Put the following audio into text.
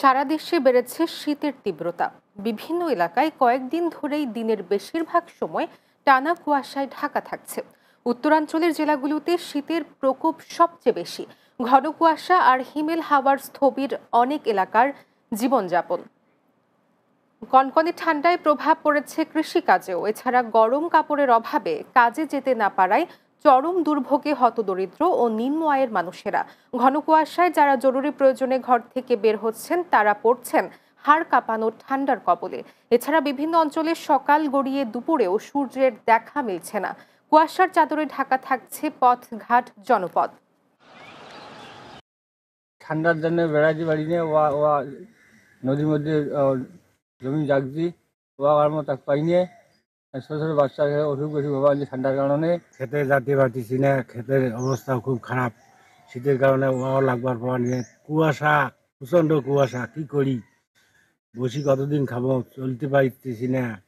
সারা দেশে বেড়েছে শীতের তীব্রতা বিভিন্ন এলাকায় কয়েকদিন ধরেই দিনের বেশিরভাগ সময় টানা কুয়াশায় ঢাকা থাকছে উত্তরাঞ্চলের জেলাগুলোতে শীতের প্রকোপ সবচেয়ে বেশি ঘন কুয়াশা আর হিমেল হাওয়ার স্থবির অনেক এলাকার জীবনযাপন কনকনে ঠান্ডায় প্রভাব পড়েছে কৃষিকাজেও এছাড়া গরম কাপড়ের অভাবে কাজে যেতে না পারায় চরম দুর্ভোগে হতদরিদ্র ও নিম্ন আয়ের মানুষেরা ঘন কুয়াশায় যারা জরুরি প্রয়োজনে ঘর থেকে বের হচ্ছেন তারা পড়ছেন হাড় কাঁপানো ঠান্ডার কবলে এছাড়া বিভিন্ন অঞ্চলে সকাল গড়িয়ে দুপুরেও সূর্যের দেখা মিলছে না কুয়াশার চাদরে ঢাকা থাকছে পথ ঘাট জনপদ ঠান্ডার জন্য বেড়াতে পারি না নদীর মধ্যে জমি জাগছি ওয়া আমার মতো পাইনি ছোটো ছোটো বাচ্চাকে অসুখ বেশি বাবা হয়েছে ঠান্ডার কারণে খেতে যাতে পারতেছি না খেতের অবস্থা খুব খারাপ শীতের কারণে ওয়াও লাগবার পর নিয়ে কুয়াশা প্রচণ্ড কুয়াশা কি করি বসি কতদিন খাবো চলতে পারতেছি না